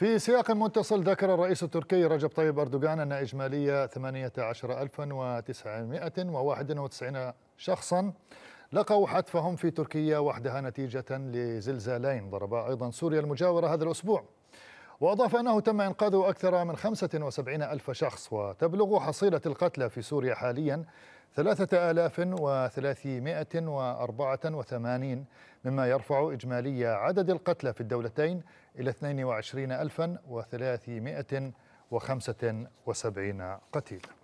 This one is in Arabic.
في سياق متصل ذكر الرئيس التركي رجب طيب أردوغان أن إجمالية 18991 شخصا لقوا حتفهم في تركيا وحدها نتيجة لزلزالين ضربا أيضا سوريا المجاورة هذا الأسبوع وأضاف أنه تم إنقاذ أكثر من 75 ألف شخص وتبلغ حصيلة القتلى في سوريا حاليا ثلاثة آلاف وثلاثمائة وأربعة وثمانين مما يرفع إجمالي عدد القتلى في الدولتين إلى اثنين وعشرين ألفا وثلاثمائة وخمسة وسبعين قتيلا